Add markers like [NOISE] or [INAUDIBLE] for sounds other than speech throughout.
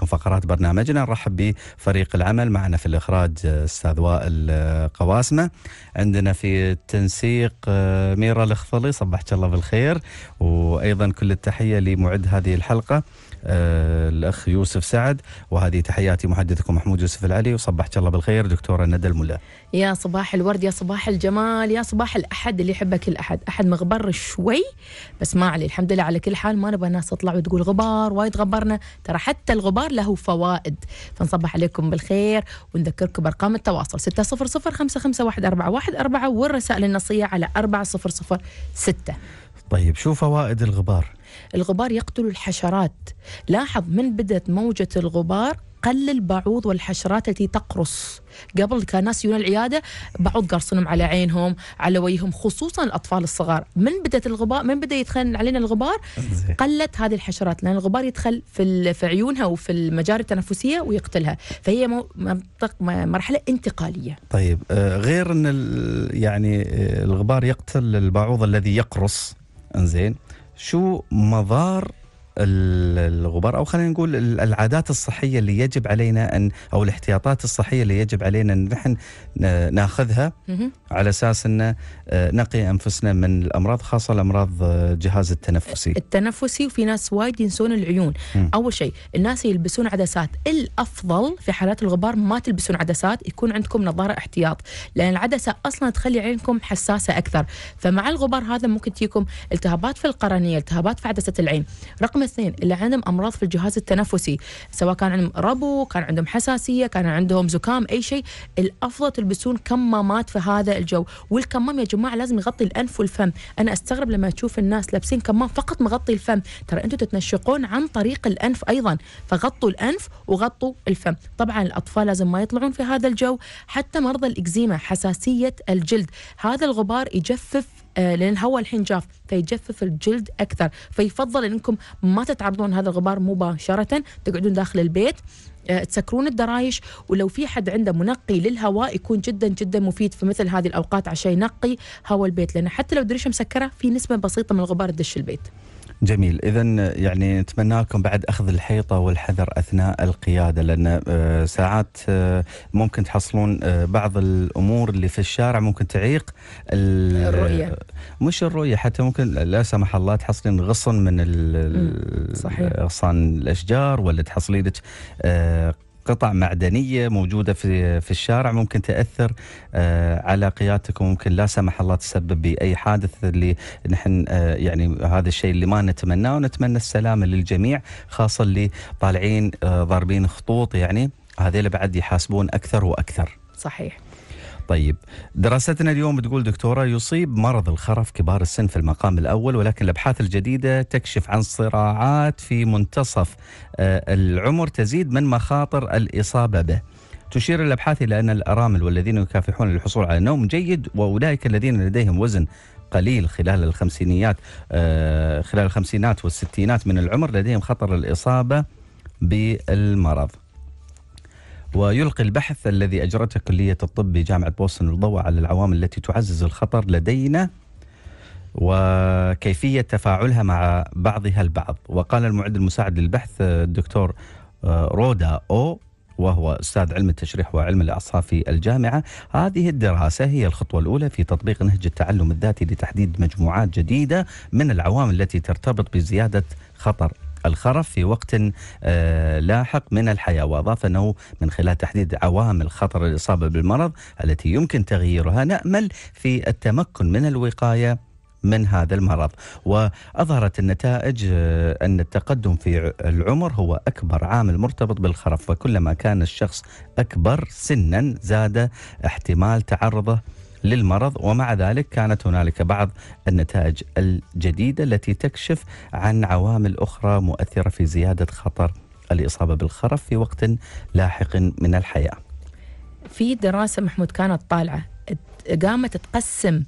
معكم فقرات برنامجنا نرحب بفريق العمل معنا في الإخراج أستاذ وائل آه، قواسمة عندنا في التنسيق آه، ميرا الخفلي صبحت الله بالخير وأيضا كل التحية لمعد هذه الحلقة آه، الاخ يوسف سعد وهذه تحياتي محدثكم محمود يوسف العلي وصبحت الله بالخير دكتوره ندى الملا يا صباح الورد يا صباح الجمال يا صباح الاحد اللي يحبه كل احد احد مغبر شوي بس ما عليه الحمد لله على كل حال ما نبغى ناس تطلع وتقول غبار وايد غبرنا ترى حتى الغبار الاستثمار له فوائد فنصبح عليكم بالخير ونذكركم بارقام التواصل 600551414 والرسائل النصيه على 4006 طيب شو فوائد الغبار؟ الغبار يقتل الحشرات لاحظ من بدت موجة الغبار قل البعوض والحشرات التي تقرص قبل كان ناس يجون العياده بعوض قرصنهم على عينهم على وجههم خصوصا الاطفال الصغار من بدات الغبار من بدا يدخل علينا الغبار قلت هذه الحشرات لان الغبار يدخل في في عيونها وفي المجاري التنفسيه ويقتلها فهي مرحله انتقاليه طيب آه، غير ان يعني آه، الغبار يقتل البعوض الذي يقرص انزين شو مضار الغبار او خلينا نقول العادات الصحيه اللي يجب علينا ان او الاحتياطات الصحيه اللي يجب علينا ان نحن ناخذها على اساس انه نقي انفسنا من الامراض خاصه الامراض الجهاز آه، التنفسي التنفسي وفي ناس وايد ينسون العيون م. اول شيء الناس يلبسون عدسات الافضل في حالات الغبار ما تلبسون عدسات يكون عندكم نظاره احتياط لان العدسه اصلا تخلي عينكم حساسه اكثر فمع الغبار هذا ممكن تجيكم التهابات في القرنيه التهابات في عدسه العين رقم اثنين اللي عندهم امراض في الجهاز التنفسي سواء كان عندهم ربو كان عندهم حساسيه كان عندهم زكام اي شيء الافضل تلبسون كمامات في هذا الجو والكمام يا جماعه جماعه لازم يغطي الانف والفم انا استغرب لما تشوف الناس لابسين كمان فقط مغطي الفم ترى انتم تتنشقون عن طريق الانف ايضا فغطوا الانف وغطوا الفم طبعا الاطفال لازم ما يطلعون في هذا الجو حتى مرضى الاكزيما حساسيه الجلد هذا الغبار يجفف آه، لان الهواء الحين جاف فيجفف الجلد اكثر فيفضل انكم ما تتعرضون هذا الغبار مباشره تقعدون داخل البيت آه، تسكرون الدرايش ولو في حد عنده منقي للهواء يكون جدا جدا مفيد في مثل هذه الاوقات عشان ينقي هواء البيت لان حتى لو الدريشه مسكره في نسبه بسيطه من الغبار تدش البيت جميل اذا يعني نتمنى لكم بعد اخذ الحيطه والحذر اثناء القياده لان آه، ساعات آه، ممكن تحصلون آه، بعض الامور اللي في الشارع ممكن تعيق الرؤيه مش الرؤيه حتى ممكن لا سمح الله تحصلين غصن من صحيح. غصن الاشجار ولا تحصلين قطع معدنيه موجوده في في الشارع ممكن تاثر آه، على قيادتك وممكن لا سمح الله تسبب باي حادث اللي نحن آه، يعني هذا الشيء اللي ما نتمناه ونتمنى السلامه للجميع خاصه اللي طالعين آه، ضاربين خطوط يعني هذيل بعد يحاسبون اكثر واكثر. صحيح. طيب دراستنا اليوم تقول دكتورة يصيب مرض الخرف كبار السن في المقام الأول ولكن الأبحاث الجديدة تكشف عن صراعات في منتصف آه، العمر تزيد من مخاطر الإصابة به تشير الأبحاث إلى أن الأرامل والذين يكافحون للحصول على نوم جيد وأولئك الذين لديهم وزن قليل خلال الخمسينيات آه، خلال الخمسينات والستينات من العمر لديهم خطر الإصابة بالمرض ويلقي البحث الذي أجرته كلية الطب بجامعة بوسطن الضوء على العوامل التي تعزز الخطر لدينا وكيفية تفاعلها مع بعضها البعض وقال المعد المساعد للبحث الدكتور آه، رودا أو وهو استاذ علم التشريح وعلم الاعصاب في الجامعه، هذه الدراسه هي الخطوه الاولى في تطبيق نهج التعلم الذاتي لتحديد مجموعات جديده من العوامل التي ترتبط بزياده خطر الخرف في وقت آه، لاحق من الحياة وأضاف أنه من خلال تحديد عوامل خطر الإصابة بالمرض التي يمكن تغييرها نأمل في التمكن من الوقاية من هذا المرض وأظهرت النتائج آه، أن التقدم في العمر هو أكبر عامل مرتبط بالخرف وكلما كان الشخص أكبر سنا زاد احتمال تعرضه للمرض ومع ذلك كانت هنالك بعض النتائج الجديده التي تكشف عن عوامل اخرى مؤثره في زياده خطر الاصابه بالخرف في وقت لاحق من الحياه. في دراسه محمود كانت طالعه قامت تقسم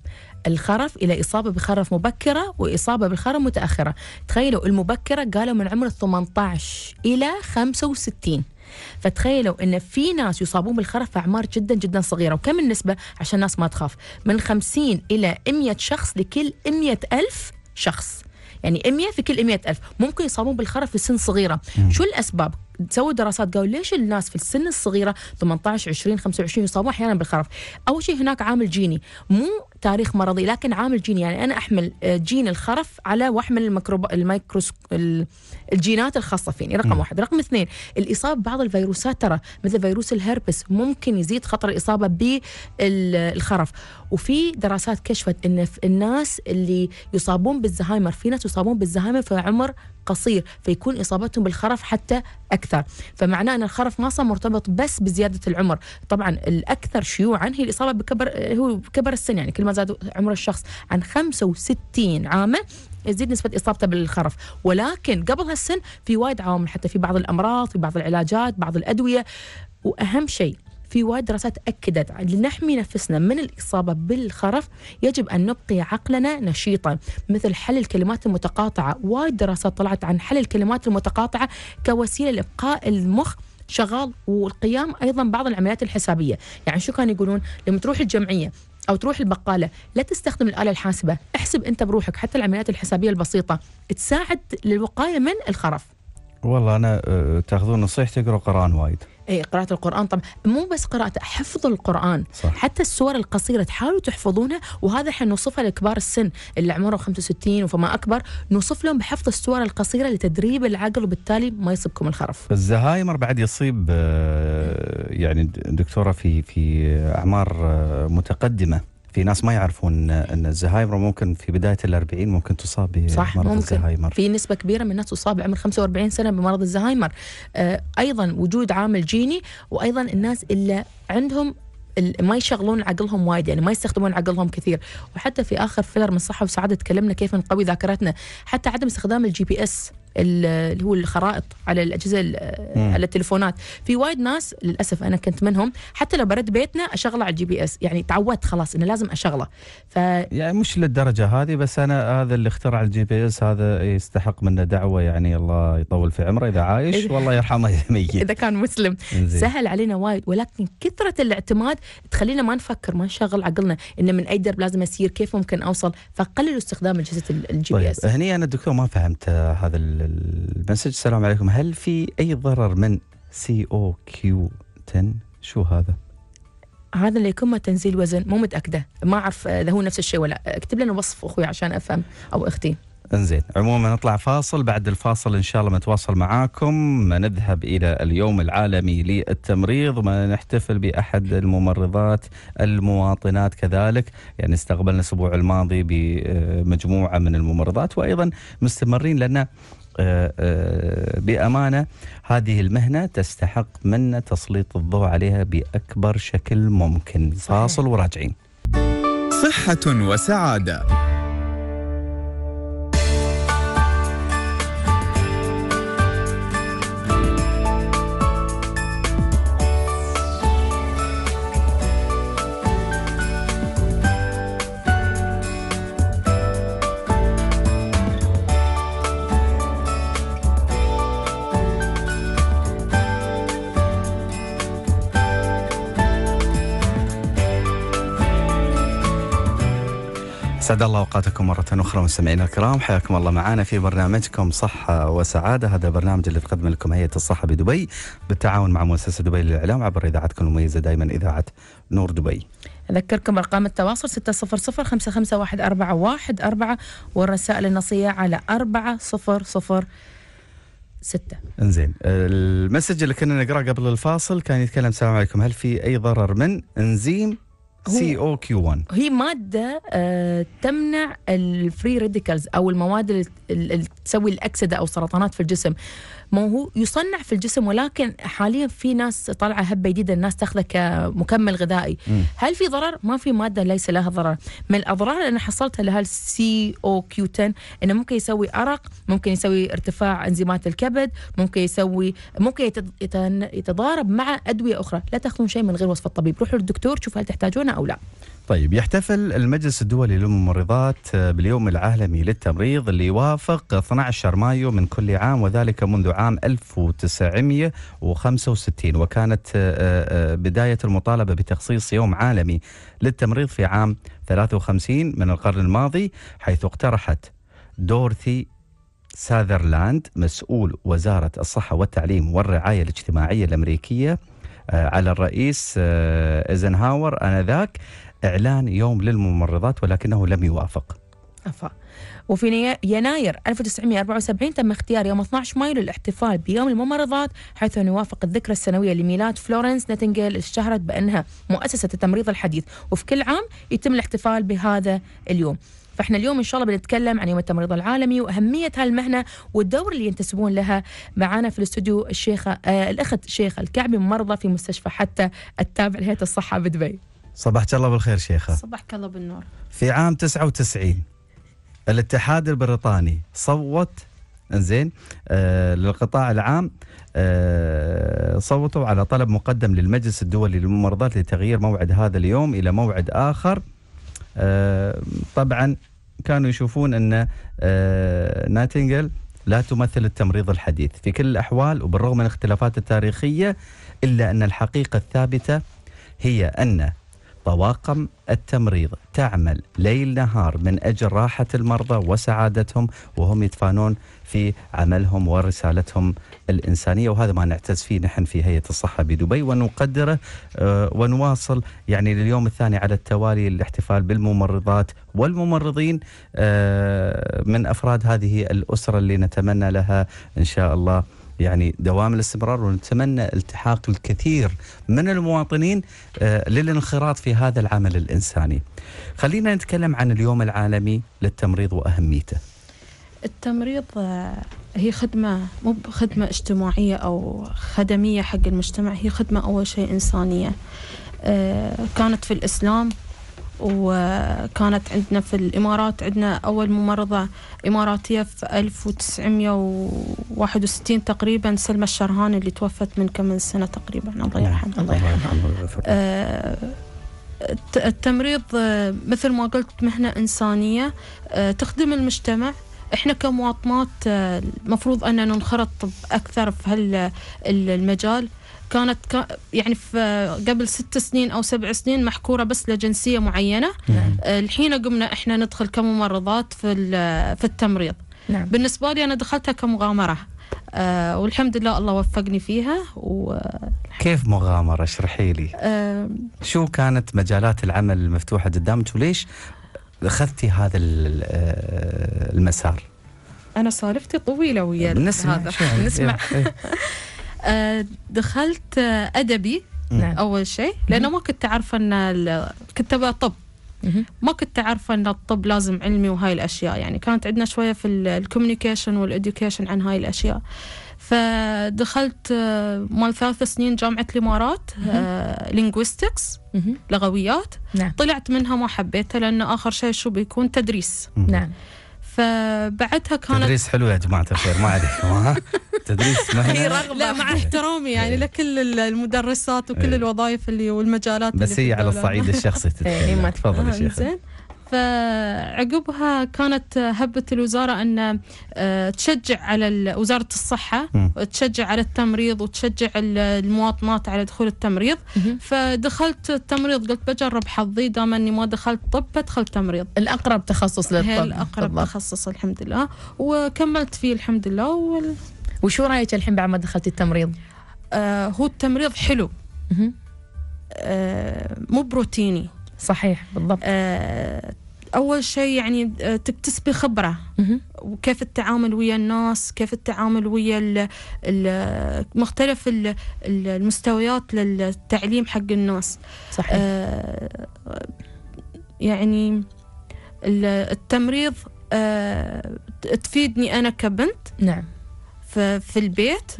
الخرف الى اصابه بخرف مبكره واصابه بالخرف متاخره، تخيلوا المبكره قالوا من عمر 18 الى 65 فتخيلوا ان في ناس يصابون بالخرف في اعمار جدا جدا صغيره وكم النسبه عشان الناس ما تخاف من 50 الى 100 شخص لكل 100 ألف شخص يعني 100 في كل 100 ألف ممكن يصابون بالخرف في سن صغيرة مم. شو الأسباب سووا دراسات قالوا ليش الناس في السن الصغيرة 18 20 25 يصابون أحيانا بالخرف أول شيء هناك عامل جيني مو تاريخ مرضي لكن عامل جيني يعني انا احمل آه، جين الخرف على واحمل الميكروب الميكروس الجينات الخاصه فيني رقم واحد رقم اثنين الاصابه ببعض الفيروسات ترى مثل فيروس الهربس ممكن يزيد خطر الاصابه بالخرف وفي دراسات كشفت ان الناس اللي يصابون بالزهايمر في ناس يصابون بالزهايمر في عمر قصير فيكون اصابتهم بالخرف حتى اكثر فمعناه ان الخرف ما صار مرتبط بس بزياده العمر طبعا الاكثر شيوعا هي الاصابه بكبر آه، هو كبر السن يعني كل ما زاد عمر الشخص عن 65 عاما تزيد نسبة إصابته بالخرف ولكن قبل هالسن في وايد عوامل حتى في بعض الأمراض في بعض العلاجات بعض الأدوية وأهم شيء في وايد دراسات أكدت لنحمي نفسنا من الإصابة بالخرف يجب أن نبقي عقلنا نشيطا مثل حل الكلمات المتقاطعة وايد دراسات طلعت عن حل الكلمات المتقاطعة كوسيلة لإبقاء المخ شغال والقيام ايضا بعض العمليات الحسابيه، يعني شو كانوا يقولون؟ لما تروح الجمعيه او تروح البقاله لا تستخدم الاله الحاسبه، احسب انت بروحك حتى العمليات الحسابيه البسيطه تساعد للوقايه من الخرف. والله انا آه، تاخذون نصيحتي اقرا قران وايد. اي قراءة القرآن طبعا مو بس قراءة حفظ القرآن صح. حتى السور القصيرة تحاولوا تحفظونها وهذا احنا نوصفها لكبار السن اللي عمره 65 وفما أكبر نوصف لهم بحفظ السور القصيرة لتدريب العقل وبالتالي ما يصيبكم الخرف الزهايمر بعد يصيب آه، يعني دكتورة في في أعمار آه، متقدمة في ناس ما يعرفون ان الزهايمر ممكن في بدايه الأربعين ممكن تصاب بمرض صح ممكن. الزهايمر في نسبه كبيره من الناس تصاب بعمر 45 سنه بمرض الزهايمر آه، ايضا وجود عامل جيني وايضا الناس اللي عندهم ما يشغلون عقلهم وايد يعني ما يستخدمون عقلهم كثير وحتى في اخر فيلر من صحه وسعاده تكلمنا كيف نقوي ذاكرتنا حتى عدم استخدام الجي بي اس اللي هو الخرائط على الاجهزه على التلفونات في وايد ناس للاسف انا كنت منهم حتى لو برد بيتنا اشغله على الجي بي اس يعني تعودت خلاص انه لازم اشغله ف يعني مش للدرجه هذه بس انا هذا اللي اخترع الجي بي اس هذا يستحق منه دعوه يعني الله يطول في عمره اذا عايش والله يرحمه اذا ميت [LAUGHS] اذا كان مسلم سهل علينا وايد ولكن كثره الاعتماد تخلينا ما نفكر ما نشغل عقلنا انه من اي درب لازم اسير كيف ممكن اوصل فقللوا استخدام اجهزه الجي بي اس طيب. هني انا الدكتور ما فهمت هذا المسج السلام عليكم هل في أي ضرر من سي او كيو 10 شو هذا؟ هذا اللي يكون تنزيل وزن مو متاكده ما اعرف اذا هو نفس الشيء ولا اكتب لنا وصف اخوي عشان افهم او اختي انزين عموما نطلع فاصل بعد الفاصل ان شاء الله نتواصل معاكم نذهب الى اليوم العالمي للتمريض ما نحتفل باحد الممرضات المواطنات كذلك يعني استقبلنا الاسبوع الماضي بمجموعه من الممرضات وايضا مستمرين لان آه، آه، بأمانة هذه المهنة تستحق منا تسليط الضوء عليها بأكبر شكل ممكن فاصل وراجعين صحة وسعادة سعد الله اوقاتكم مره اخرى مستمعينا الكرام حياكم الله معنا في برنامجكم صحه وسعاده هذا البرنامج اللي تقدم لكم هيئه الصحه بدبي بالتعاون مع مؤسسه دبي للاعلام عبر اذاعتكم المميزه دائما اذاعه نور دبي أذكركم أرقام التواصل 600 551 والرسائل النصية على 4006. انزين المسج اللي كنا نقراه قبل الفاصل كان يتكلم السلام عليكم هل في أي ضرر من انزيم سي او كيو 1 هي ماده آه تمنع الفري راديكالز او المواد اللي تسوي الاكسده او سرطانات في الجسم ما هو يصنع في الجسم ولكن حاليا في ناس طالعه هبه جديده الناس تاخذه كمكمل غذائي مم. هل في ضرر ما في ماده ليس لها ضرر من الاضرار اللي انا حصلتها لها السي او كيو 10 انه ممكن يسوي ارق ممكن يسوي ارتفاع انزيمات الكبد ممكن يسوي ممكن يتضارب مع ادويه اخرى لا تاخذون شيء من غير وصفه الطبيب روحوا للدكتور شوفوا هل تحتاجونه او لا طيب يحتفل المجلس الدولي للممرضات آه، باليوم العالمي للتمريض اللي يوافق 12 مايو من كل عام وذلك منذ عام 1965 وكانت آه، آه، بداية المطالبة بتخصيص يوم عالمي للتمريض في عام 53 من القرن الماضي حيث اقترحت دورثي ساذرلاند مسؤول وزارة الصحة والتعليم والرعاية الاجتماعية الأمريكية على الرئيس ايزنهاور انذاك إعلان يوم للممرضات ولكنه لم يوافق أفا. وفي يناير 1974 تم اختيار يوم 12 مايو للاحتفال بيوم الممرضات حيث يوافق الذكرى السنوية لميلاد فلورنس نتنجيل اشتهرت بأنها مؤسسة التمريض الحديث وفي كل عام يتم الاحتفال بهذا اليوم فاحنا اليوم ان شاء الله بنتكلم عن يوم التمريض العالمي واهميه هالمهنه والدور اللي ينتسبون لها معانا في الاستوديو الشيخه آه الاخت شيخه الكعبي ممرضه في مستشفى حتى التابع لهيئه الصحه بدبي. صباحك الله بالخير شيخة صباحك الله بالنور في عام 99 الاتحاد البريطاني صوت انزين آه للقطاع العام آه صوتوا على طلب مقدم للمجلس الدولي للممرضات لتغيير موعد هذا اليوم الى موعد اخر آه طبعا كانوا يشوفون ان آه ناتنجل لا تمثل التمريض الحديث في كل الاحوال وبالرغم من الاختلافات التاريخيه الا ان الحقيقه الثابته هي ان طواقم التمريض تعمل ليل نهار من اجل راحه المرضى وسعادتهم وهم يتفانون في عملهم ورسالتهم الانسانيه وهذا ما نعتز فيه نحن في هيئه الصحه بدبي ونقدره آه، ونواصل يعني لليوم الثاني على التوالي الاحتفال بالممرضات والممرضين آه، من افراد هذه الاسره اللي نتمنى لها ان شاء الله يعني دوام الاستمرار ونتمنى التحاق الكثير من المواطنين آه، للانخراط في هذا العمل الإنساني خلينا نتكلم عن اليوم العالمي للتمريض وأهميته التمريض آه، هي خدمة مو خدمة اجتماعية أو خدمية حق المجتمع هي خدمة أول شيء إنسانية آه، كانت في الإسلام وكانت عندنا في الإمارات عندنا أول ممرضة إماراتية في 1961 تقريبا سلمى الشرهان اللي توفت من كم من سنة تقريبا الله نعم. يرحمها الله يرحمها آه، التمريض آه، مثل ما قلت مهنة إنسانية آه، تخدم المجتمع احنا كمواطنات المفروض اننا ننخرط اكثر في هالمجال هال كانت يعني في قبل ست سنين او سبع سنين محكوره بس لجنسيه معينه نعم. آه، الحين قمنا احنا ندخل كممرضات في في التمريض نعم. بالنسبه لي انا دخلتها كمغامره آه والحمد لله الله وفقني فيها و... كيف مغامره اشرحي لي آه شو كانت مجالات العمل المفتوحه قدامك وليش اخذتي هذا آه، المسار انا سالفتي طويله ويا نسمع هذا [LAUGHS] نسمع إيه، إيه. آه، دخلت ادبي نعم. اول شيء لانه ما كنت اعرف ان كنت ابغى طب ما كنت اعرف أن الطب لازم علمي وهاي الأشياء يعني كانت عندنا شوية في الكوميونيكيشن والإديوكيشن عن هاي الأشياء فدخلت آه، مال ثلاث سنين جامعة الإمارات لينغويستكس آه، لغويات نعم. طلعت منها ما حبيتها لأنه آخر شيء شو بيكون تدريس نعم فبعدها كانت تدريس حلو يا جماعه الخير ما عليك تدريس ما هي رغبه لا مع احترامي يعني إيه. لكل المدرسات وكل إيه. الوظائف اللي والمجالات بس اللي هي على الصعيد الشخصي [LAUGHS] إيه، تتكلم تفضل آه، زين فعقبها كانت هبة الوزارة أن آه، تشجع على وزارة الصحة تشجع على التمريض وتشجع المواطنات على دخول التمريض فدخلت التمريض قلت بجرب حظي دام أني ما دخلت طب بدخل تمريض الأقرب تخصص للطب الأقرب بالضبط. تخصص الحمد لله وكملت فيه الحمد لله وال... وشو رايك الحين بعد ما دخلتي التمريض؟ آه هو التمريض حلو آه مو بروتيني صحيح بالضبط آه اول شيء يعني آه، تكتسبي خبره وكيف التعامل ويا الناس كيف التعامل ويا الـ مختلف المستويات للتعليم حق الناس صحيح آه يعني التمريض آه تفيدني انا كبنت نعم في البيت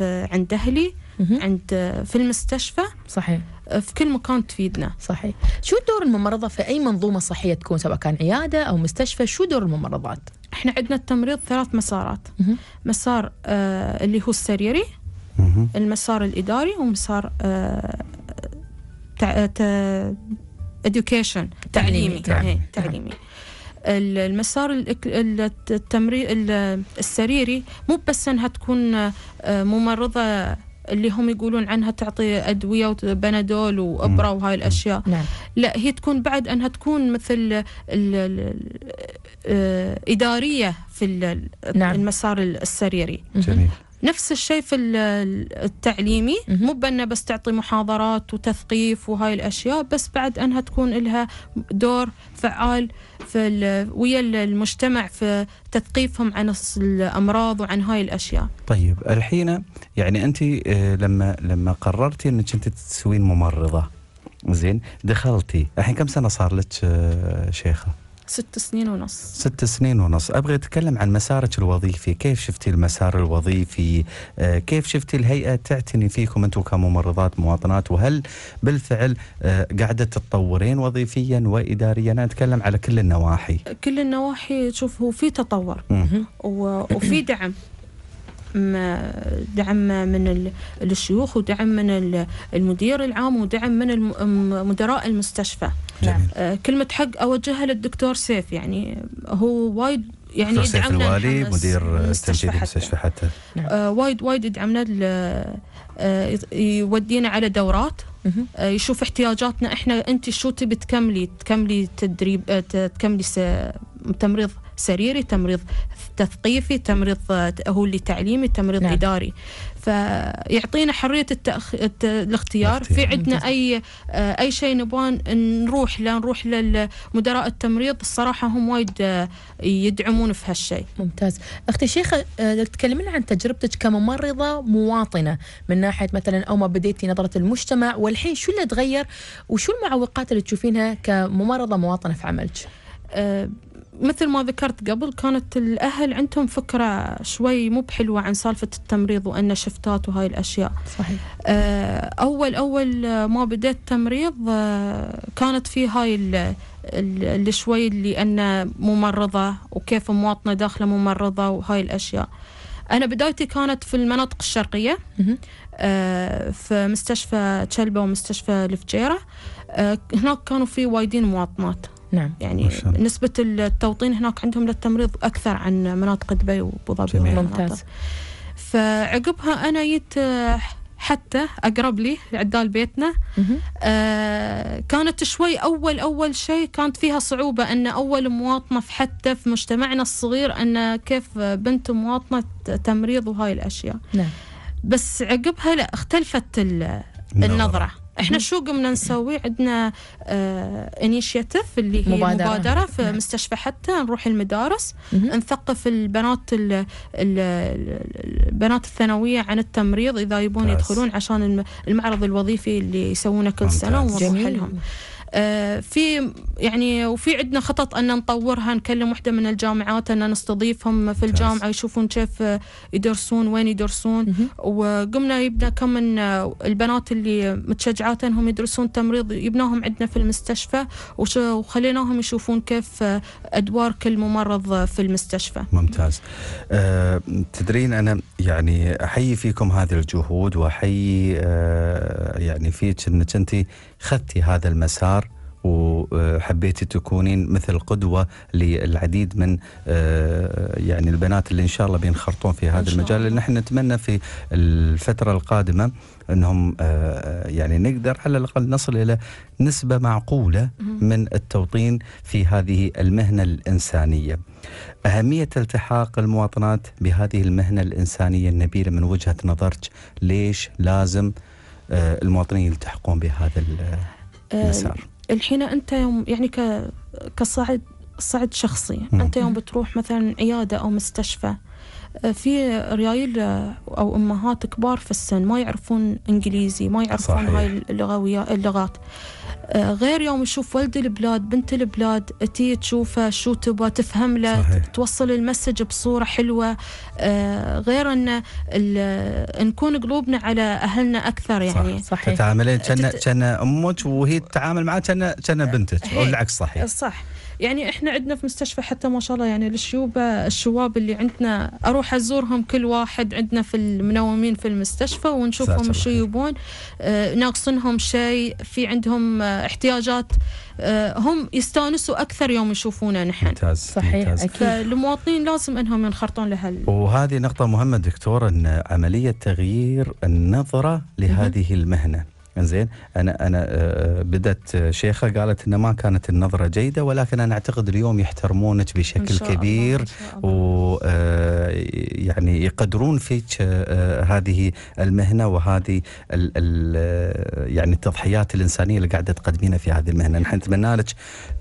عند اهلي عند في المستشفى صحيح آه، في كل مكان تفيدنا صحيح شو دور الممرضة في أي منظومة صحية تكون سواء كان عيادة أو مستشفى شو دور الممرضات احنا عندنا التمريض ثلاث مسارات مه. مسار آه اللي هو السريري مه. المسار الإداري ومسار آه تع... ت... تعليمي تعليمي, تعليمي. إيه، المسار التمرين السريري مو بس انها تكون آه، ممرضه اللي هم يقولون عنها تعطي ادويه وبنادول وابره وهاي الاشياء نعم. لا هي تكون بعد انها تكون مثل آه، اداريه في نعم. المسار السريري جميل. نفس الشيء في التعليمي مو بأنه بس تعطي محاضرات وتثقيف وهاي الأشياء بس بعد أنها تكون لها دور فعال في ويا المجتمع في تثقيفهم عن الأمراض وعن هاي الأشياء طيب الحين يعني أنت آه، لما لما قررتي أنك أنت تسوين ممرضة زين دخلتي الحين كم سنة صار لك آه، شيخة؟ ست سنين ونص ست سنين ونص أبغى أتكلم عن مسارك الوظيفي كيف شفتي المسار الوظيفي آه، كيف شفتي الهيئة تعتني فيكم أنتم كممرضات مواطنات وهل بالفعل آه، قاعدة تتطورين وظيفيا وإداريا أنا أتكلم على كل النواحي كل النواحي تشوف هو في تطور وفي دعم دعم من الشيوخ ودعم من المدير العام ودعم من مدراء المستشفى نعم. آه، كلمة حق أوجهها للدكتور سيف يعني هو وايد يعني يدعمنا الوالي مدير تنفيذي المستشفى حتى, حتى. آه، نعم. آه وايد وايد يدعمنا آه، يودينا على دورات يشوف احتياجاتنا احنا انت شو تبي تكملي تكملي تدريب تكملي تمريض سريري تمريض تثقيفي تمريض هو اللي تعليمي تمريض نعم. اداري فيعطينا حريه التأخ... الت... الاختيار في عندنا اي آه، اي شيء نبغى نروح له نروح لمدراء التمريض الصراحه هم وايد آه، يدعمون في هالشيء ممتاز اختي شيخه آه، تكلمنا عن تجربتك كممرضه مواطنه من ناحيه مثلا او ما بديتي نظره المجتمع والحين شو اللي تغير وشو المعوقات اللي تشوفينها كممرضه مواطنه في عملك أه مثل ما ذكرت قبل كانت الأهل عندهم فكرة شوي مو بحلوة عن سالفة التمريض وأنه شفتات وهاي الأشياء صحيح آه، أول أول ما بديت تمريض آه، كانت في هاي اللي شوي اللي أنه ممرضة وكيف مواطنة داخلة ممرضة وهاي الأشياء أنا بدايتي كانت في المناطق الشرقية آه، في مستشفى تشلبة ومستشفى الفجيرة هناك كانوا في وايدين مواطنات نعم يعني نسبة التوطين هناك عندهم للتمريض أكثر عن مناطق دبي وأبو ظبي ممتاز فعقبها أنا جيت آه، حتى أقرب لي عدال بيتنا آه كانت شوي أول أول شيء كانت فيها صعوبة أن أول مواطنة في حتى في مجتمعنا الصغير أن كيف بنت مواطنة تمريض وهاي الأشياء نعم. بس عقبها لا اختلفت النظرة احنا شو قمنا نسوي عندنا انيشيتيف آه، اللي هي مبادرة, مبادرة في نعم. مستشفى حتى نروح المدارس مم. نثقف البنات الـ الـ البنات الثانوية عن التمريض إذا يبون يدخلون عشان المعرض الوظيفي اللي يسوونه كل سنة ونروح لهم آه، في يعني وفي عندنا خطط ان نطورها نكلم واحده من الجامعات ان نستضيفهم في الجامعه يشوفون كيف يدرسون وين يدرسون وقمنا يبنا كم من آه، البنات اللي متشجعات انهم يدرسون تمريض يبناهم عندنا في المستشفى وخليناهم يشوفون كيف آه، ادوار كل ممرض في المستشفى ممتاز أه تدرين انا يعني احيي فيكم هذه الجهود واحيي أه يعني فيك انك انت خذتي هذا المسار وحبيتي تكونين مثل قدوة للعديد من آه، يعني البنات اللي إن شاء الله بينخرطون في هذا المجال اللي نحن نتمنى في الفترة القادمة أنهم آه، آه، يعني نقدر على الأقل نصل إلى نسبة معقولة من التوطين في هذه المهنة الإنسانية أهمية التحاق المواطنات بهذه المهنة الإنسانية النبيلة من وجهة نظرك ليش لازم آه، المواطنين يلتحقون بهذا آه، المسار الحين انت يوم يعني كصعد صعد شخصي انت يوم بتروح مثلا عياده او مستشفى آه، في ريايل او امهات كبار في السن ما يعرفون انجليزي ما يعرفون صحيح. هاي اللغويات اللغات آه، غير يوم تشوف ولد البلاد بنت البلاد تي تشوفه شو تبغى تفهم له صحيح. توصل المسج بصورة حلوة آه، غير أن نكون قلوبنا على أهلنا أكثر يعني صح. تتعاملين كان أمك وهي تتعامل معك كان بنتك والعكس صحيح صح يعني احنا عندنا في مستشفى حتى ما شاء الله يعني الشيوبه الشواب اللي عندنا اروح ازورهم كل واحد عندنا في المنومين في المستشفى ونشوفهم شو يبون آه، ناقصنهم شيء في عندهم آه، احتياجات آه، هم يستانسوا اكثر يوم يشوفونا نحن ممتاز صحيح ممتاز. اكيد فالمواطنين لازم انهم ينخرطون لهال وهذه نقطه مهمه دكتور ان عمليه تغيير النظره لهذه المهنه زين انا انا آه، آه، بدت آه، شيخه قالت انه ما كانت النظره جيده ولكن انا اعتقد اليوم يحترمونك بشكل كبير و يعني يقدرون فيك هذه المهنه وهذه الـ الـ يعني التضحيات الانسانيه اللي قاعده تقدمينها في هذه المهنه نحن نتمنى لك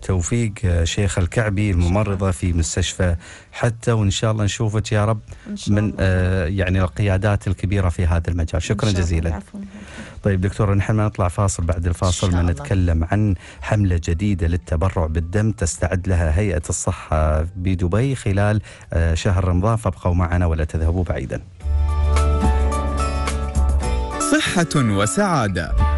توفيق شيخه الكعبي الممرضه في مستشفى حتى وان شاء الله نشوفك يا رب إن شاء من آه يعني القيادات الكبيره في هذا المجال شكرا جزيلا طيب دكتور نحن ما نطلع فاصل بعد الفاصل ما نتكلم عن حمله جديده للتبرع بالدم تستعد لها هيئه الصحه بدبي خلال آه شهر رمضان فابقوا معنا ولا تذهبوا بعيدا صحه وسعاده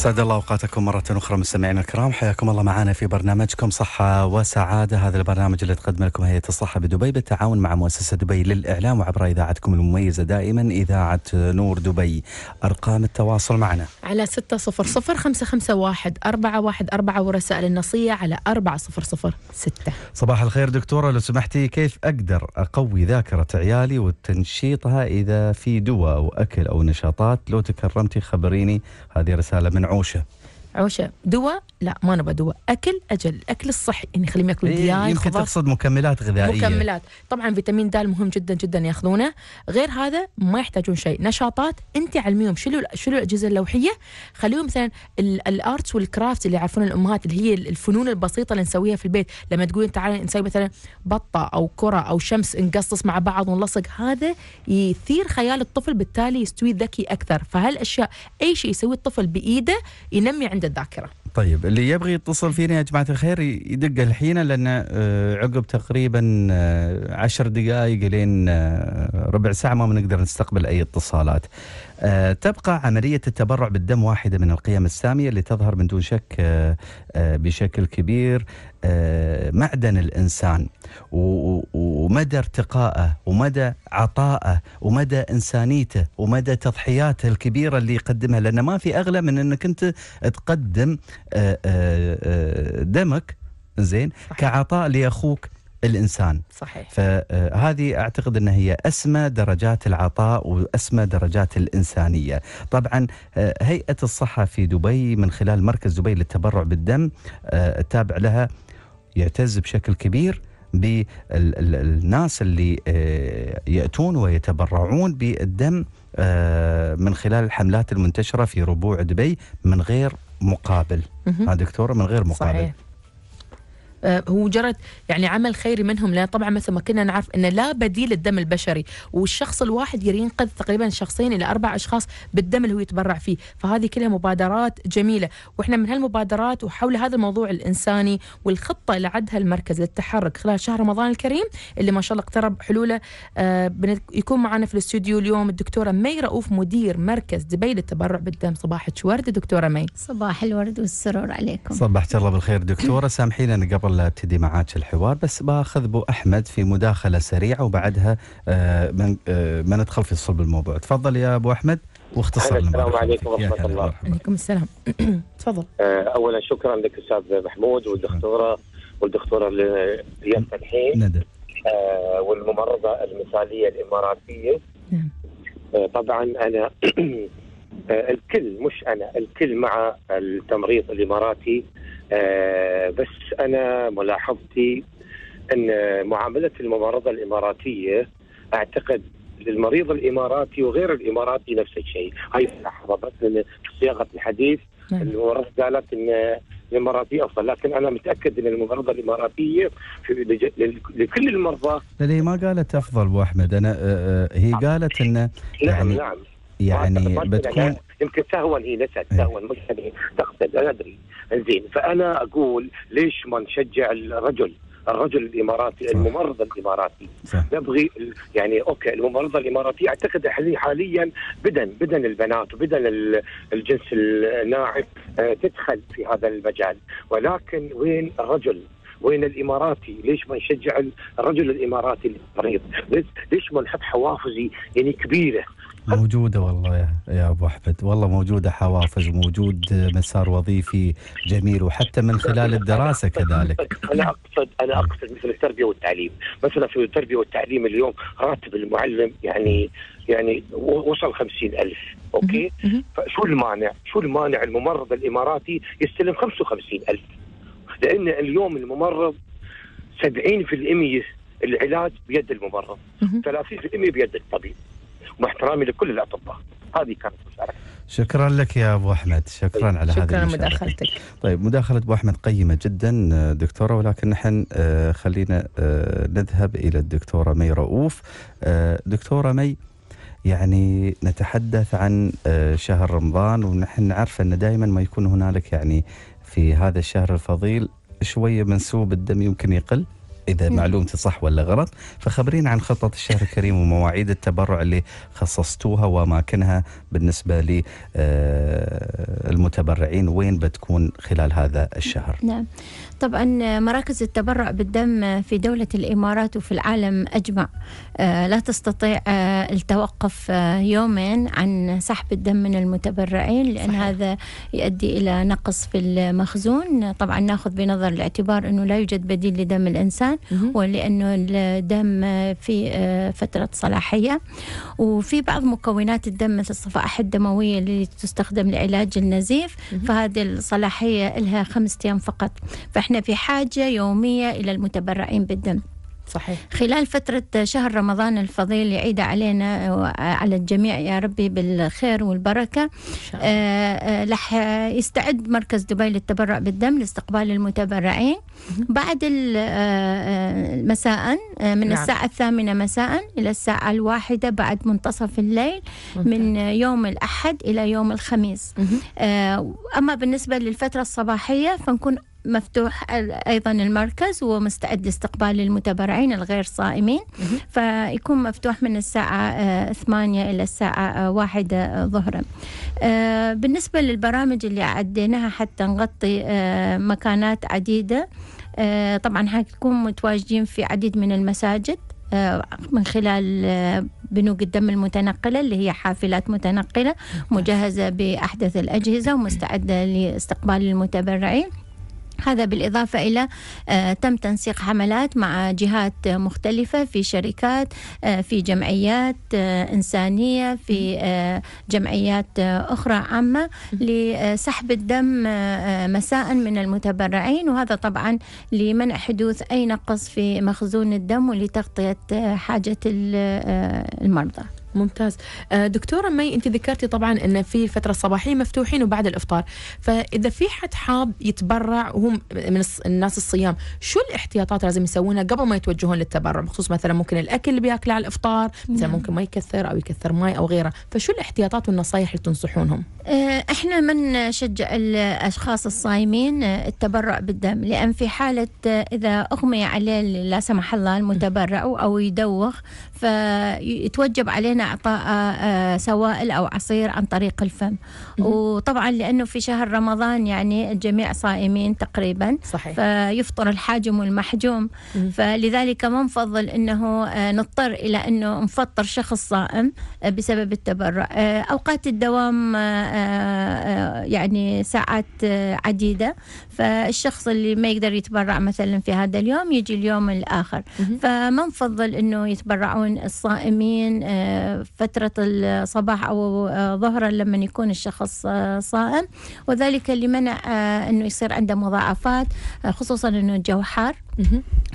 سعد الله اوقاتكم مره اخرى مستمعينا الكرام حياكم الله معنا في برنامجكم صحه وسعاده هذا البرنامج اللي تقدم لكم هيئه الصحه بدبي بالتعاون مع مؤسسه دبي للاعلام وعبر اذاعتكم المميزه دائما اذاعه نور دبي ارقام التواصل معنا على 600 551 414 ورسائل النصيه على 4006 صباح الخير دكتوره لو سمحتي كيف اقدر اقوي ذاكره عيالي وتنشيطها اذا في دواء أو أكل او نشاطات لو تكرمتي خبريني هذه رساله من معوشه عوشة دواء لا ما نبى دواء اكل اجل الاكل الصحي يعني خليهم ياكلوا إيه، دياي يمكن خضار. تقصد مكملات غذائيه مكملات طبعا فيتامين د مهم جدا جدا ياخذونه غير هذا ما يحتاجون شيء نشاطات انت علميهم شيلوا شيلوا الاجهزه اللوحيه خليهم مثلا الارتس والكرافت اللي يعرفون الامهات اللي هي الفنون البسيطه اللي نسويها في البيت لما تقولين تعالي نسوي مثلا بطه او كره او شمس نقصص مع بعض ونلصق هذا يثير خيال الطفل بالتالي يستوي ذكي اكثر فهالاشياء اي شيء يسويه الطفل بايده ينمي عند الذاكره. طيب اللي يبغي يتصل فينا يا جماعه الخير يدق الحين لان آه، عقب تقريبا آه، عشر دقائق لين آه، ربع ساعه ما بنقدر نستقبل اي اتصالات. آه، تبقى عملية التبرع بالدم واحدة من القيم السامية اللي تظهر من دون شك آه، آه، بشكل كبير معدن الإنسان ومدى ارتقائه ومدى عطائه ومدى إنسانيته ومدى تضحياته الكبيرة اللي يقدمها لأن ما في أغلى من أنك أنت تقدم دمك زين كعطاء لأخوك الانسان صحيح فهذه اعتقد انها هي اسمى درجات العطاء واسمى درجات الانسانيه طبعا آه، هيئه الصحه في دبي من خلال مركز دبي للتبرع بالدم آه، التابع لها يعتز بشكل كبير بالناس اللي آه، ياتون ويتبرعون بالدم من خلال الحملات المنتشره في ربوع دبي من غير مقابل ها دكتوره من غير مقابل صحيح. آه، هو جرت يعني عمل خيري منهم لان طبعا مثل ما كنا نعرف انه لا بديل الدم البشري والشخص الواحد ينقذ تقريبا شخصين الى اربع اشخاص بالدم اللي هو يتبرع فيه فهذه كلها مبادرات جميله واحنا من هالمبادرات وحول هذا الموضوع الانساني والخطه اللي عدها المركز للتحرك خلال شهر رمضان الكريم اللي ما شاء الله اقترب حلوله آه يكون معنا في الاستوديو اليوم الدكتوره مي رؤوف مدير مركز دبي للتبرع بالدم صباحك ورد دكتوره مي صباح الورد والسرور عليكم صباحك الله بالخير دكتوره سامحينا قبل قبل لا ابتدي معاك الحوار بس باخذ بو احمد في مداخله سريعه وبعدها آه، ما آه، ندخل في صلب الموضوع تفضل يا ابو احمد واختصر السلام عليكم ورحمه الله وعليكم السلام [CLEARS THROAT] تفضل آه، اولا شكرا لك استاذ محمود والدكتوره والدكتوره اللي الحين ندى آه والممرضه المثاليه الاماراتيه نعم طبعا انا [CLEARS THROAT] الكل مش انا الكل مع التمريض الاماراتي آه، بس انا ملاحظتي ان معامله الممرضه الاماراتيه اعتقد للمريض الاماراتي وغير الاماراتي نفس الشيء، هاي ملاحظه بس في صياغه الحديث نعم. الورث قالت ان الاماراتي افضل لكن انا متاكد ان الممرضه الاماراتيه في لكل المرضى لا هي ما قالت افضل ابو احمد انا آه، آه، هي نعم. قالت انه نعم، يعني نعم نعم يعني بتكون يمكن تهون هي نسيت تهون إيه. مش يعني تقصد انا ادري زين فانا اقول ليش ما نشجع الرجل الرجل الاماراتي صح. الممرض الاماراتي صح. نبغي يعني اوكي الممرضه الاماراتيه اعتقد حاليا بدن بدن البنات وبدن الجنس الناعم آه، تدخل في هذا المجال ولكن وين الرجل؟ وين الاماراتي؟ ليش ما نشجع الرجل الاماراتي المريض؟ ليش ما نحط حوافز يعني كبيره موجودة والله يا, يا أبو أحمد والله موجودة حوافز موجود مسار وظيفي جميل وحتى من خلال الدراسة كذلك أنا أقصد أنا نعم. أقصد مثل التربية والتعليم مثلا في التربية والتعليم اليوم راتب المعلم يعني يعني وصل خمسين ألف أوكي فشو المانع شو المانع الممرض الإماراتي يستلم خمسة وخمسين ألف لأن اليوم الممرض سبعين في الإمية العلاج بيد الممرض 30% بيد الطبيب واحترامي لكل الاطباء هذه كانت مشاركتي شكرا لك يا ابو احمد شكرا على شكرا هذه شكرا مداخلتك طيب مداخله ابو احمد قيمه جدا آه، دكتوره ولكن نحن آه، خلينا آه، نذهب الى الدكتوره مي رؤوف دكتوره مي يعني نتحدث عن شهر رمضان ونحن نعرف ان دائما ما يكون هنالك يعني في هذا الشهر الفضيل شويه منسوب الدم يمكن يقل إذا معلومتي صح ولا غلط فخبرينا عن خطة الشهر الكريم ومواعيد التبرع اللي خصصتوها وأماكنها بالنسبة للمتبرعين آه، وين بتكون خلال هذا الشهر نعم طبعا مراكز التبرع بالدم في دولة الإمارات وفي العالم أجمع آه، لا تستطيع آه، التوقف آه، يومين عن سحب الدم من المتبرعين لأن صحيح. هذا يؤدي إلى نقص في المخزون طبعا ناخذ بنظر الاعتبار أنه لا يوجد بديل لدم الإنسان ولأنه الدم في فترة صلاحية وفي بعض مكونات الدم مثل الصفائح الدموية اللي تستخدم لعلاج النزيف فهذه الصلاحية لها خمسة أيام فقط فإحنا احنا في حاجه يوميه الى المتبرعين بالدم صحيح خلال فترة شهر رمضان الفضيل يعيد علينا وعلى الجميع يا ربي بالخير والبركة آه، آه، لح يستعد مركز دبي للتبرع بالدم لاستقبال المتبرعين بعد آه، مساء من نعم. الساعة الثامنة مساء إلى الساعة الواحدة بعد منتصف الليل ممتاز. من يوم الأحد إلى يوم الخميس مم. أما بالنسبة للفترة الصباحية فنكون مفتوح ايضا المركز ومستعد لاستقبال المتبرعين الغير صائمين فيكون مفتوح من الساعه 8 آه، الى الساعه 1 آه، ظهرا آه، بالنسبه للبرامج اللي عديناها حتى نغطي مكانات عديده طبعا حتكون متواجدين في عديد من المساجد من خلال بنوك الدم المتنقلة اللي هي حافلات متنقلة مجهزة بأحدث الأجهزة ومستعدة لاستقبال المتبرعين هذا بالإضافة إلى آه، تم تنسيق حملات مع جهات مختلفة في شركات آه، في جمعيات آه، إنسانية في جمعيات أخرى عامة لسحب الدم مساء من المتبرعين وهذا طبعا لمنع حدوث أي نقص في مخزون الدم ولتغطية حاجة المرضى ممتاز آه، دكتورة مي أنت ذكرتي طبعا أن في الفترة الصباحية مفتوحين وبعد الإفطار فإذا في حد حاب يتبرع وهم من الناس الصيام شو الاحتياطات لازم يسوونها قبل ما يتوجهون للتبرع بخصوص مثلا ممكن الأكل اللي بياكله على الإفطار مثلا نعم. ممكن ما يكثر أو يكثر ماء أو غيره فشو الاحتياطات والنصايح اللي تنصحونهم آه، احنا من نشجع الأشخاص الصايمين آه، التبرع بالدم لأن في حالة إذا أغمي عليه لا سمح الله المتبرع أو يدوخ فيتوجب علينا عن اعطاء آه، سوائل او عصير عن طريق الفم وطبعا لانه في شهر رمضان يعني الجميع صائمين تقريبا صحيح. فيفطر الحاجم والمحجوم فلذلك ما نفضل انه آه، نضطر الى انه نفطر شخص صائم آه، بسبب التبرع اوقات الدوام يعني ساعات عديده فالشخص اللي ما يقدر يتبرع مثلا في هذا اليوم يجي اليوم الاخر فما نفضل انه يتبرعون الصائمين فترة الصباح أو آه، ظهرا لما يكون الشخص آه، صائم وذلك لمنع آه، أنه يصير عنده مضاعفات خصوصا أنه الجو حار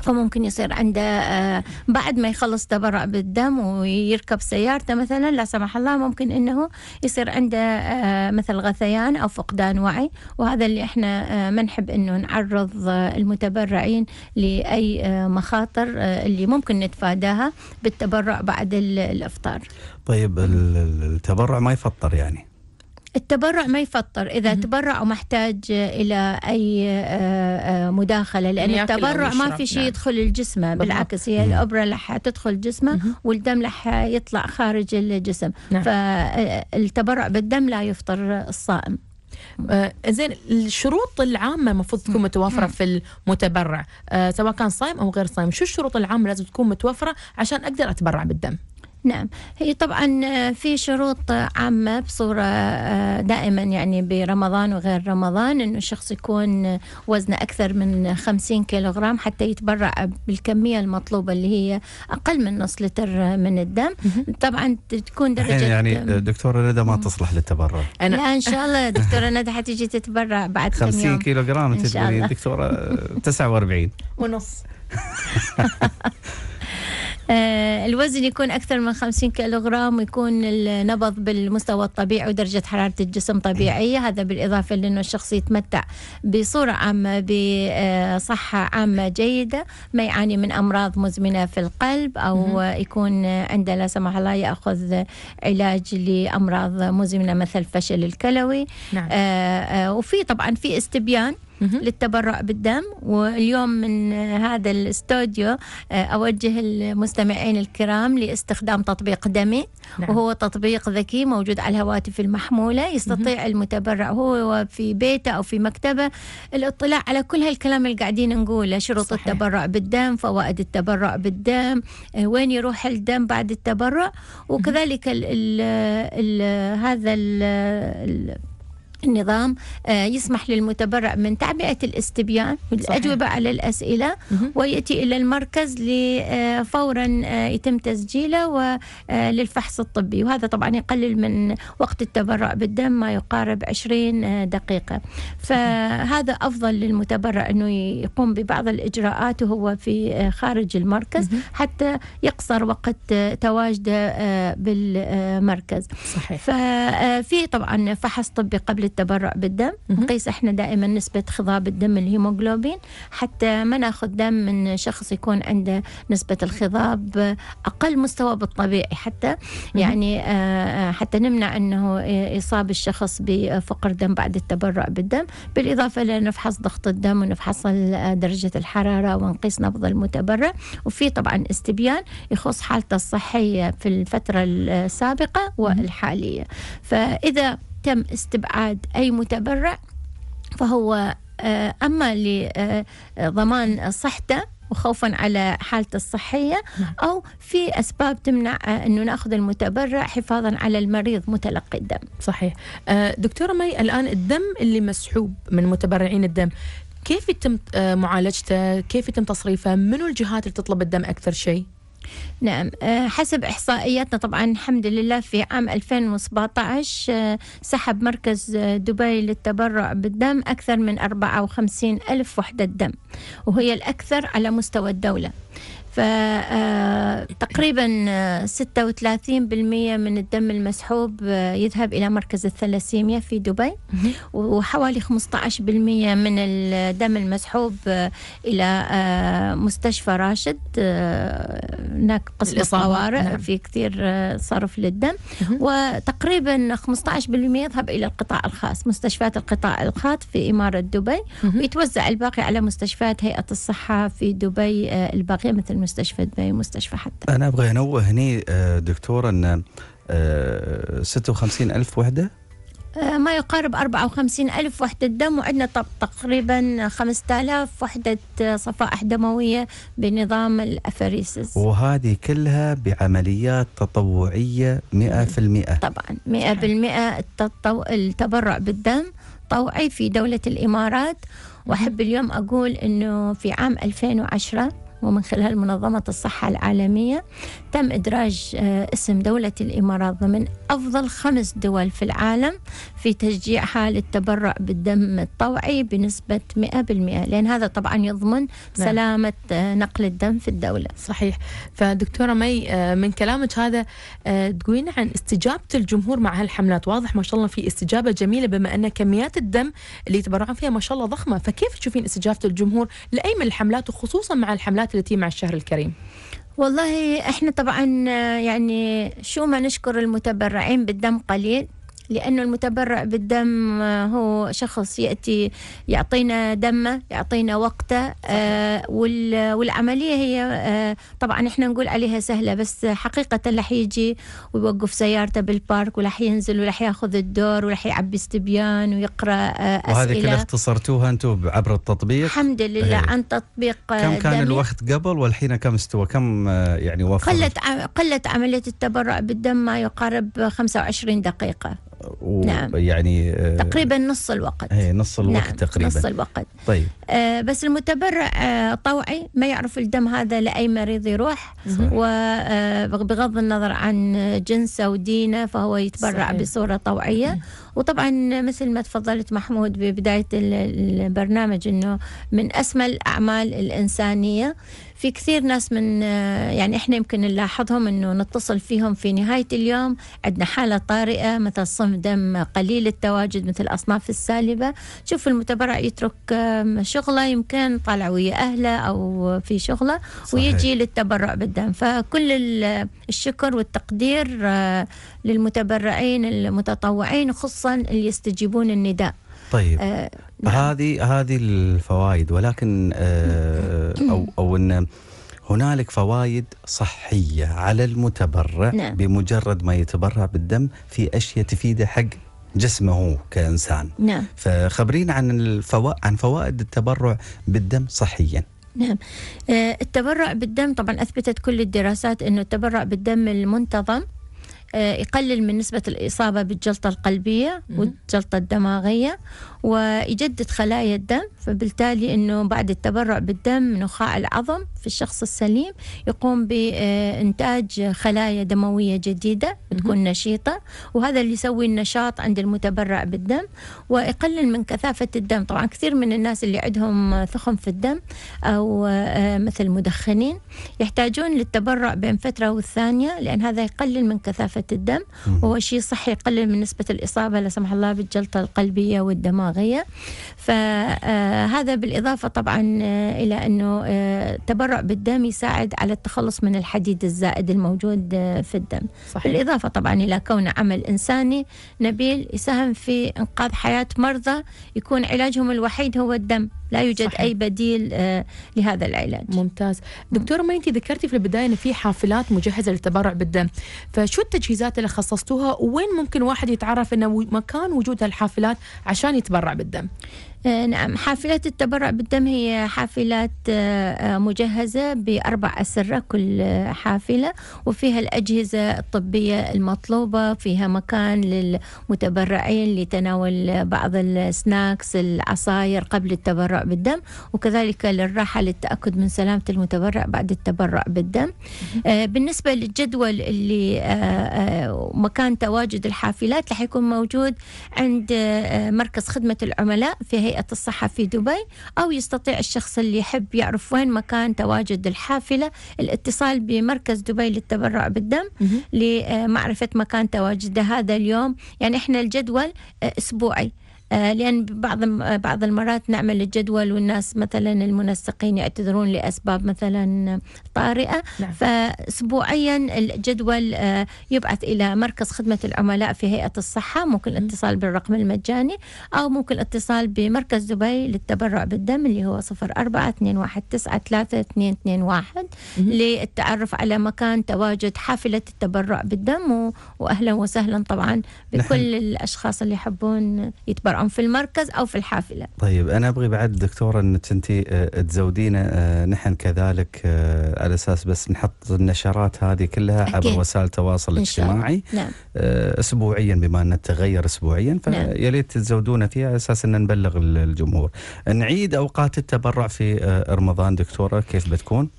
فممكن يصير عنده آه، بعد ما يخلص تبرع بالدم ويركب سيارته مثلا لا سمح الله ممكن انه يصير عنده آه، مثل غثيان او فقدان وعي وهذا اللي احنا آه، ما نحب انه نعرض المتبرعين لاي مخاطر اللي ممكن نتفاداها بالتبرع بعد الافطار. طيب التبرع ما يفطر يعني؟ التبرع ما يفطر إذا مم. تبرع ومحتاج إلى أي آه، آه، مداخلة لأن التبرع ما في شيء نعم. يدخل الجسم بالعكس هي الأبرة لح تدخل جسمه والدم لح يطلع خارج الجسم نعم. فالتبرع آه، بالدم لا يفطر الصائم آه زين الشروط العامه المفروض تكون متوفره في المتبرع آه سواء كان صايم او غير صايم شو الشروط العامه لازم تكون متوفره عشان اقدر اتبرع بالدم نعم هي طبعا في شروط عامة بصورة آه، دائما يعني برمضان وغير رمضان انه الشخص يكون وزنه اكثر من 50 كيلوغرام حتى يتبرع بالكمية المطلوبة اللي هي اقل من نص لتر من الدم طبعا تكون درجة يعني آه، دكتورة ندى ما تصلح للتبرع أنا لا ان شاء الله دكتورة ندى حتيجي تتبرع بعد 50 كيلوغرام انت دكتورة 49 آه، ونص [LAUGHS] آه، الوزن يكون أكثر من 50 كيلوغرام ويكون النبض بالمستوى الطبيعي ودرجة حرارة الجسم طبيعية هذا بالإضافة لأنه الشخص يتمتع بصورة عامة بصحة عامة جيدة ما يعاني من أمراض مزمنة في القلب أو يكون عنده لا سمح الله يأخذ علاج لأمراض مزمنة مثل الفشل الكلوي نعم. آه، آه، وفي طبعا في استبيان للتبرع بالدم واليوم من هذا الاستوديو آه، أوجه المستمعين الكرام لاستخدام تطبيق دمي نعم. وهو تطبيق ذكي موجود على الهواتف المحمولة يستطيع مه. المتبرع هو في بيته أو في مكتبه الاطلاع على كل هالكلام اللي قاعدين نقوله شروط صحيح. التبرع بالدم فوائد التبرع بالدم آه، وين يروح الدم بعد التبرع وكذلك الـ الـ الـ هذا الـ النظام آه، يسمح للمتبرع من تعبئة الاستبيان والأجوبة على الأسئلة ويأتي إلى المركز آه، فورا آه، يتم تسجيله وللفحص الطبي وهذا طبعا يقلل من وقت التبرع بالدم ما يقارب 20 دقيقة فهذا أفضل للمتبرع أنه يقوم ببعض الإجراءات وهو في خارج المركز حتى يقصر وقت تواجده بالمركز صحيح ففي طبعا فحص طبي قبل التبرع بالدم نقيس احنا دائما نسبة خضاب الدم الهيموغلوبين حتى ما ناخذ دم من شخص يكون عنده نسبة الخضاب أقل مستوى بالطبيعي حتى يعني آه، آه، حتى نمنع أنه يصاب الشخص بفقر دم بعد التبرع بالدم بالإضافة لنفحص ضغط الدم ونفحص درجة الحرارة ونقيس نبض المتبرع وفي طبعا استبيان يخص حالته الصحية في الفترة السابقة والحالية فإذا تم استبعاد أي متبرع فهو آه، أما لضمان آه، صحته وخوفا على حالته الصحية نعم. أو في أسباب تمنع آه، أنه نأخذ المتبرع حفاظا على المريض متلقي الدم صحيح دكتورة مي الآن الدم اللي مسحوب من متبرعين الدم كيف يتم معالجته كيف يتم تصريفه منو الجهات اللي تطلب الدم أكثر شيء نعم آه، حسب إحصائياتنا طبعا الحمد لله في عام 2017 آه، سحب مركز آه، دبي للتبرع بالدم أكثر من 54 ألف وحدة دم وهي الأكثر على مستوى الدولة فتقريبا آه، 36% آه، من الدم المسحوب آه، يذهب إلى مركز الثلاسيميا في دبي وحوالي 15% من الدم المسحوب إلى مستشفى راشد هناك قسم الطوارئ نعم. في كثير صرف للدم وتقريبا 15% يذهب إلى القطاع الخاص مستشفيات القطاع الخاص في إمارة دبي ويتوزع الباقي على مستشفيات هيئة الصحة في دبي الباقية مثل مستشفى دبي ومستشفى حتى انا ابغى انوه هنا آه، دكتور ان 56 آه، ألف وحده آه، ما يقارب 54 ألف وحدة دم وعندنا تقريبا 5000 وحدة صفائح دموية بنظام الأفريسس وهذه كلها بعمليات تطوعية 100% طبعا 100% التبرع بالدم طوعي في دولة الإمارات وأحب اليوم أقول أنه في عام 2010 ومن خلال منظمة الصحة العالمية تم إدراج آه، اسم دولة الإمارات ضمن أفضل خمس دول في العالم في تشجيعها للتبرع بالدم الطوعي بنسبة 100% لأن هذا طبعا يضمن نعم. سلامة آه، نقل الدم في الدولة صحيح فدكتورة مي آه، من كلامك هذا تقولين عن استجابة الجمهور مع هالحملات واضح ما شاء الله في استجابة جميلة بما أن كميات الدم اللي يتبرعون فيها ما شاء الله ضخمة فكيف تشوفين استجابة الجمهور لأي من الحملات وخصوصا مع الحملات التي مع الشهر الكريم والله احنا طبعا آه، يعني شو ما نشكر المتبرعين بالدم قليل لأنه المتبرع بالدم آه، هو شخص يأتي يعطينا دمه يعطينا وقته آه، والعملية هي آه، طبعا احنا نقول عليها سهلة بس حقيقة لح يجي ويوقف سيارته بالبارك ورح ينزل ورح ياخذ الدور ورح يعبي استبيان ويقرأ أسئلة وهذه كلها اختصرتوها أنتم عبر التطبيق الحمد لله هي. إيه. عن تطبيق كم كان دمي. الوقت قبل والحين كم استوى كم يعني وفرت قلت عملية التبرع بالدم ما يقارب 25 دقيقة و نعم يعني تقريبا نص الوقت هي إيه، نص الوقت نعم تقريبا نص الوقت طيب آه بس المتبرع آه طوعي ما يعرف الدم هذا لاي مريض يروح وبغض آه، النظر عن جنسه ودينه فهو يتبرع صحيح. بصوره طوعيه وطبعا مثل ما تفضلت محمود ببدايه البرنامج انه من اسمى الاعمال الانسانيه في كثير ناس من آه، يعني احنا يمكن نلاحظهم انه نتصل فيهم في نهايه اليوم عندنا حاله طارئه مثل صنف دم قليل التواجد مثل الاصناف السالبه تشوف المتبرع يترك شغله يمكن طالع ويا اهله او في شغله صحيح. ويجي للتبرع بالدم فكل الشكر والتقدير آه، للمتبرعين المتطوعين خصوصا اللي يستجيبون النداء طيب آه نعم. هذه هذه الفوائد ولكن آه او او ان هنالك فوائد صحيه على المتبرع نعم. بمجرد ما يتبرع بالدم في اشياء تفيده حق جسمه كانسان نعم فخبرينا عن الفو... عن فوائد التبرع بالدم صحيا نعم آه، التبرع بالدم طبعا اثبتت كل الدراسات انه التبرع بالدم المنتظم آه، يقلل من نسبة الإصابة بالجلطة القلبية والجلطة الدماغية ويجدد خلايا الدم فبالتالي أنه بعد التبرع بالدم نخاع العظم في الشخص السليم يقوم بإنتاج خلايا دموية جديدة تكون نشيطة وهذا اللي يسوي النشاط عند المتبرع بالدم ويقلل من كثافة الدم طبعا كثير من الناس اللي عندهم ثخم في الدم أو آه، مثل مدخنين يحتاجون للتبرع بين فترة والثانية لأن هذا يقلل من كثافة الدم وهو شيء صحي يقلل من نسبة الإصابة لا سمح الله بالجلطة القلبية والدماغية ف آه، هذا بالإضافة طبعا آه، إلى أنه التبرع آه، بالدم يساعد على التخلص من الحديد الزائد الموجود آه، في الدم صحيح. بالإضافة طبعا إلى كون عمل إنساني نبيل يساهم في إنقاذ حياة مرضى يكون علاجهم الوحيد هو الدم لا يوجد صحيح. أي بديل لهذا العلاج ممتاز دكتورة ما أنت ذكرتي في البداية أن في حافلات مجهزة للتبرع بالدم فشو التجهيزات اللي خصصتوها وين ممكن واحد يتعرف أنه مكان وجود هالحافلات عشان يتبرع بالدم آه، نعم حافلات التبرع بالدم هي حافلات آه، آه، مجهزة بأربع أسرة كل حافلة وفيها الأجهزة الطبية المطلوبة فيها مكان للمتبرعين لتناول بعض السناكس العصاير قبل التبرع بالدم وكذلك للراحة للتأكد من سلامة المتبرع بعد التبرع بالدم بالنسبة للجدول اللي مكان تواجد الحافلات رح يكون موجود عند مركز خدمة العملاء في هيئة هيئة الصحة في دبي أو يستطيع الشخص اللي يحب يعرف وين مكان تواجد الحافلة الاتصال بمركز دبي للتبرع بالدم لمعرفة مكان تواجده هذا اليوم يعني إحنا الجدول آه، أسبوعي آه، لأن بعض آه، بعض المرات نعمل الجدول والناس مثلا المنسقين يعتذرون لأسباب مثلا طارئة نعم. فأسبوعيا الجدول آه، يبعث إلى مركز خدمة العملاء في هيئة الصحة ممكن الاتصال بالرقم المجاني أو ممكن الاتصال بمركز دبي للتبرع بالدم اللي هو 04 للتعرف على مكان تواجد حافلة التبرع بالدم وأهلا وسهلا طبعا نعم. بكل نعم. الأشخاص اللي يحبون يتبرعوا سواء في المركز أو في الحافلة طيب أنا أبغي بعد دكتورة انك أنت آه، تزودينا آه، نحن كذلك آه، على أساس بس نحط النشرات هذه كلها أكيد. عبر وسائل التواصل الاجتماعي نعم. أسبوعيا بما أنها تتغير أسبوعيا فيا ليت نعم. تزودونا فيها على أساس أن نبلغ الجمهور نعيد أوقات التبرع في رمضان دكتورة كيف بتكون؟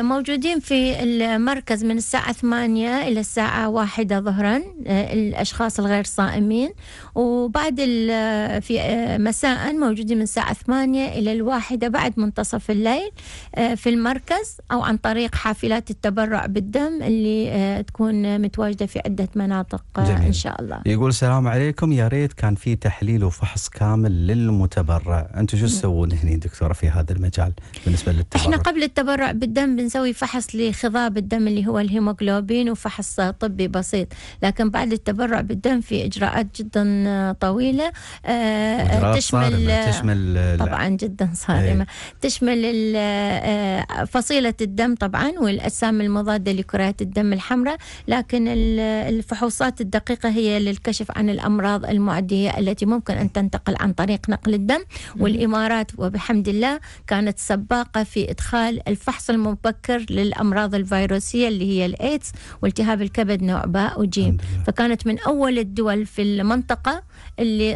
موجودين في المركز من الساعة 8 إلى الساعة واحدة ظهرا الأشخاص الغير صائمين وبعد في آه، مساء موجودة من الساعة 8 إلى الواحدة بعد منتصف الليل آه، في المركز أو عن طريق حافلات التبرع بالدم اللي آه، تكون متواجدة في عدة مناطق جميل. إن شاء الله يقول السلام عليكم يا ريت كان في تحليل وفحص كامل للمتبرع أنتم شو تسوون هنا دكتورة في هذا المجال بالنسبة للتبرع إحنا قبل التبرع بالدم بنسوي فحص لخضاب الدم اللي هو الهيموغلوبين وفحص طبي بسيط لكن بعد التبرع بالدم في إجراءات جدا طويلة آه، تشمل صارمة. آه، تشمل طبعا جدا إيه. صارمة ايه. تشمل آه، فصيلة الدم طبعا والأجسام المضادة لكريات الدم الحمراء لكن الفحوصات الدقيقة هي للكشف عن الأمراض المعدية التي ممكن أن تنتقل عن طريق نقل الدم والإمارات وبحمد الله كانت سباقة في إدخال الفحص المبكر للأمراض الفيروسية اللي هي الإيدز والتهاب الكبد نوع باء وجيم فكانت من أول الدول في المنطقة اللي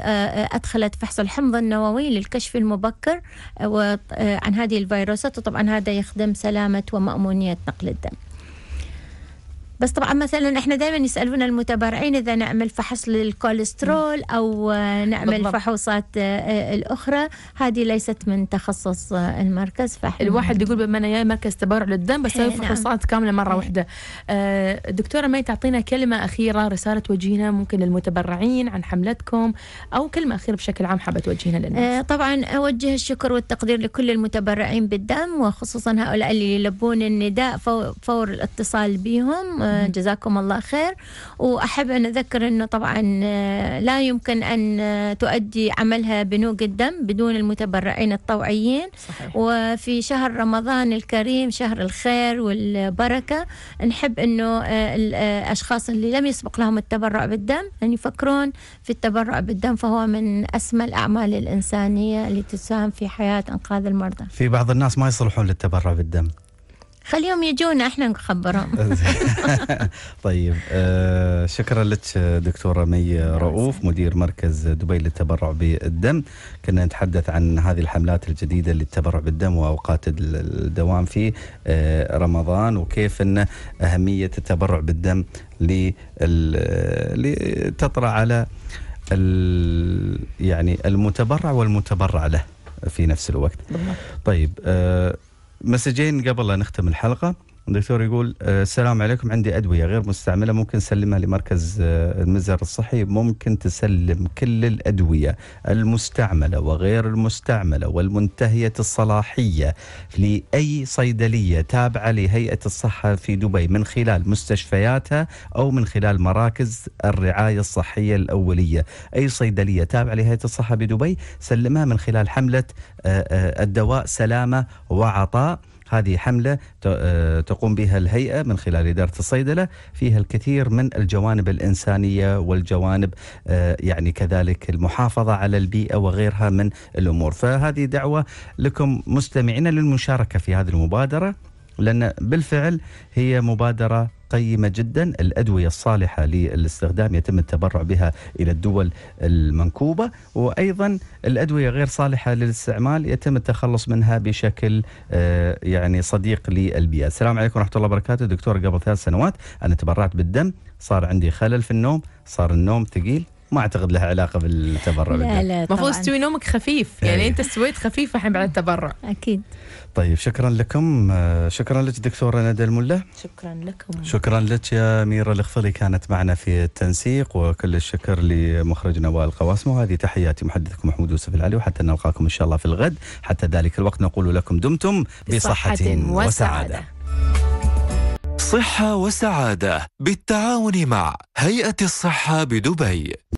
أدخلت فحص الحمض النووي للكشف المبكر آه، آه، عن هذه الفيروسات وطبعا هذا يخدم سلامة ومأمونية نقل الدم بس طبعا مثلا احنا دائما يسالونا المتبرعين اذا نعمل فحص للكوليسترول او نعمل بالضبط. فحوصات آه، آه، الاخرى هذه ليست من تخصص آه، المركز فاحنا الواحد يقول بما انا جاي مركز تبرع للدم بس إيه، نعم. فحوصات كامله مره إيه. واحده دكتوره ما تعطينا كلمه اخيره رساله توجهينها ممكن للمتبرعين عن حملتكم او كلمه اخيره بشكل عام حابه توجهينها للناس طبعا اوجه الشكر والتقدير لكل المتبرعين بالدم وخصوصا هؤلاء اللي يلبون النداء فور الاتصال بهم جزاكم الله خير وأحب أن أذكر أنه طبعا آه، لا يمكن أن آه، تؤدي عملها بنوق الدم بدون المتبرعين الطوعيين صحيح. وفي شهر رمضان الكريم شهر الخير والبركة نحب أنه آه، الأشخاص اللي لم يسبق لهم التبرع بالدم أن يفكرون في التبرع بالدم فهو من أسمى الأعمال الإنسانية اللي تساهم في حياة أنقاذ المرضى في بعض الناس ما يصلحون للتبرع بالدم خليهم يجونا احنا نخبرهم [LAUGHS] طيب آه شكرا لك دكتوره مي رؤوف مدير مركز دبي للتبرع بالدم كنا نتحدث عن هذه الحملات الجديده للتبرع بالدم واوقات الدوام في آه رمضان وكيف ان اهميه التبرع بالدم لتطرا على يعني المتبرع والمتبرع له في نفس الوقت طيب آه مسجين قبل لا نختم الحلقه الدكتور يقول آه، السلام عليكم عندي ادويه غير مستعمله ممكن اسلمها لمركز آه، المزر الصحي ممكن تسلم كل الادويه المستعمله وغير المستعمله والمنتهيه الصلاحيه لاي صيدليه تابعه لهيئه الصحه في دبي من خلال مستشفياتها او من خلال مراكز الرعايه الصحيه الاوليه اي صيدليه تابعه لهيئه الصحه بدبي سلمها من خلال حمله آه، الدواء سلامه وعطاء هذه حملة آه، تقوم بها الهيئة من خلال إدارة الصيدلة فيها الكثير من الجوانب الإنسانية والجوانب آه، يعني كذلك المحافظة على البيئة وغيرها من الأمور فهذه دعوة لكم مستمعينا للمشاركة في هذه المبادرة لأن بالفعل هي مبادرة قيمة جدا الأدوية الصالحة للاستخدام يتم التبرع بها إلى الدول المنكوبة وأيضا الأدوية غير صالحة للاستعمال يتم التخلص منها بشكل آه، يعني صديق للبيئة السلام عليكم ورحمة الله وبركاته دكتور قبل ثلاث سنوات أنا تبرعت بالدم صار عندي خلل في النوم صار النوم ثقيل ما اعتقد لها علاقه بالتبرع لا لا المفروض تسوي نومك خفيف يعني إيه. انت سويت خفيف الحين بعد التبرع اكيد طيب شكرا لكم آه، شكرا لك دكتوره ندى الملا شكرا لكم شكرا لك يا اميره الخفلي كانت معنا في التنسيق وكل الشكر لمخرجنا وائل قواسم وهذه تحياتي محدثكم محمود يوسف العلي وحتى نلقاكم ان شاء الله في الغد حتى ذلك الوقت نقول لكم دمتم بصحه, بصحة وسعادة. صحة وسعادة بالتعاون مع هيئة الصحة بدبي